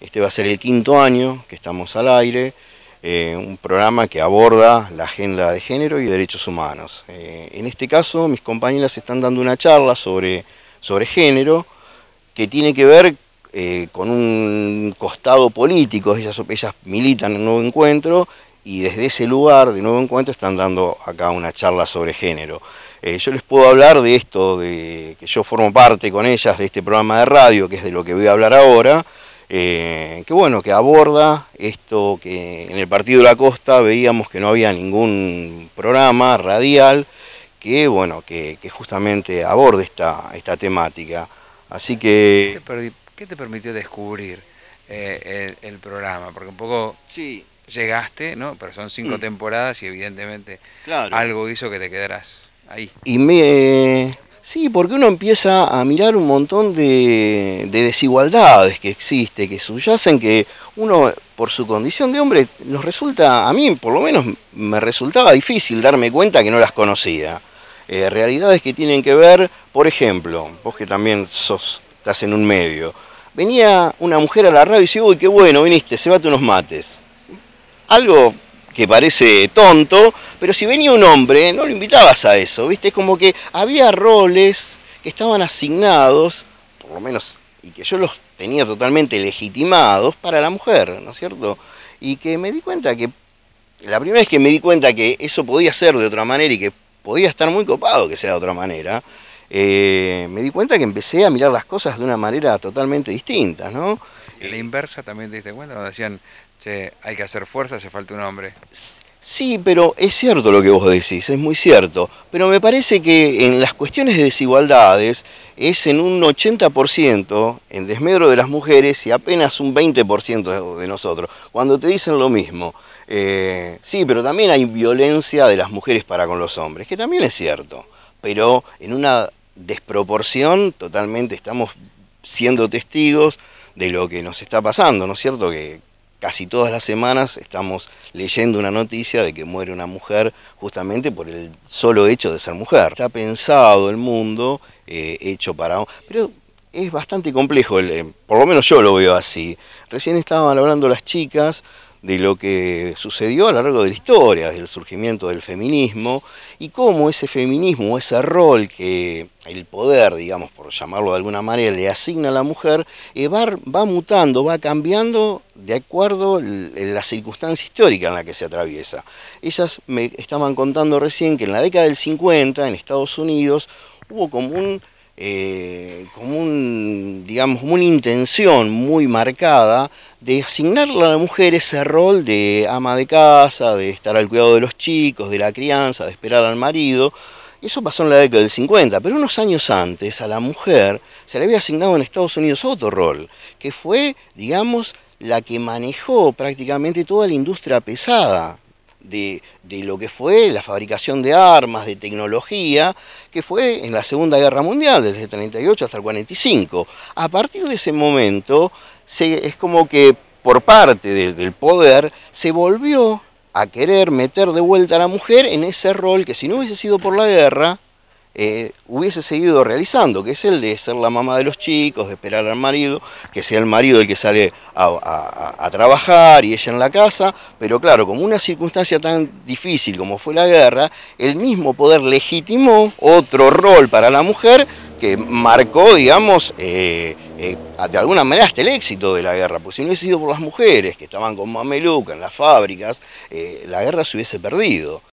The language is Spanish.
Este va a ser el quinto año que estamos al aire, eh, un programa que aborda la agenda de género y derechos humanos. Eh, en este caso, mis compañeras están dando una charla sobre, género que tiene que ver eh, con un costado político, ellas, ellas militan en Nuevo Encuentro y desde ese lugar de Nuevo Encuentro están dando acá una charla sobre género. yo les puedo hablar de esto, de que yo formo parte con ellas de este programa de radio, que es de lo que voy a hablar ahora, eh, que bueno, que aborda esto que en el Partido de la Costa veíamos que no había ningún programa radial que bueno, que, justamente aborde esta, esta temática. Así que... ¿Qué te permitió descubrir eh, el, programa? Porque un poco llegaste, ¿no? Pero son cinco mm. temporadas y evidentemente algo hizo que te quedaras ahí. Y me, Sí, porque uno empieza a mirar un montón de, desigualdades que existe, que subyacen, que uno por su condición de hombre nos resulta, a mí por lo menos me resultaba difícil darme cuenta que no las conocía. Eh, realidades que tienen que ver, por ejemplo, vos que también sos, estás en un medio, venía una mujer a la radio y decía, uy, qué bueno, viniste, se bate unos mates. Algo que parece tonto, pero si venía un hombre, no lo invitabas a eso, ¿viste? Es como que había roles que estaban asignados, por lo menos, y que yo los tenía totalmente legitimados para la mujer, ¿no es cierto? Y que me di cuenta que, la primera vez que me di cuenta que eso podía ser de otra manera y que podía estar muy copado que sea de otra manera, eh, me di cuenta que empecé a mirar las cosas de una manera totalmente distinta, ¿no? la inversa también te diste cuenta, decían, che, hay que hacer fuerza, hace falta un hombre. Sí, pero es cierto lo que vos decís, es muy cierto. Pero me parece que en las cuestiones de desigualdades es en un 80% en desmedro de las mujeres y apenas un 20% de nosotros. Cuando te dicen lo mismo, eh, sí, pero también hay violencia de las mujeres para con los hombres, que también es cierto, pero en una desproporción, totalmente estamos siendo testigos de lo que nos está pasando, ¿no es cierto? Que casi todas las semanas estamos leyendo una noticia de que muere una mujer justamente por el solo hecho de ser mujer. Está pensado el mundo, eh, hecho para... Pero es bastante complejo, eh, por lo menos yo lo veo así. Recién estaban hablando las chicas de lo que sucedió a lo largo de la historia, del surgimiento del feminismo, y cómo ese feminismo, ese rol que el poder, digamos, por llamarlo de alguna manera, le asigna a la mujer, eh, va, va, mutando, va cambiando de acuerdo a la circunstancia histórica en la que se atraviesa. Ellas me estaban contando recién que en la década del 50, en Estados Unidos, hubo como un eh, como un, digamos, una intención muy marcada de asignarle a la mujer ese rol de ama de casa, de estar al cuidado de los chicos, de la crianza, de esperar al marido. Eso pasó en la década del 50, pero unos años antes a la mujer se le había asignado en Estados Unidos otro rol, que fue, digamos, la que manejó prácticamente toda la industria pesada de, lo que fue la fabricación de armas, de tecnología, que fue en la Segunda Guerra Mundial, desde el 38 hasta el 45. A partir de ese momento, es como que por parte del poder se volvió a querer meter de vuelta a la mujer en ese rol que si no hubiese sido por la guerra, eh, hubiese seguido realizando, que es el de ser la mamá de los chicos, de esperar al marido, que sea el marido el que sale a, trabajar y ella en la casa, pero claro, como una circunstancia tan difícil como fue la guerra, el mismo poder legitimó otro rol para la mujer que marcó, digamos, eh, eh, de alguna manera hasta el éxito de la guerra, porque si no hubiese sido por las mujeres que estaban con mameluca en las fábricas, la guerra se hubiese perdido.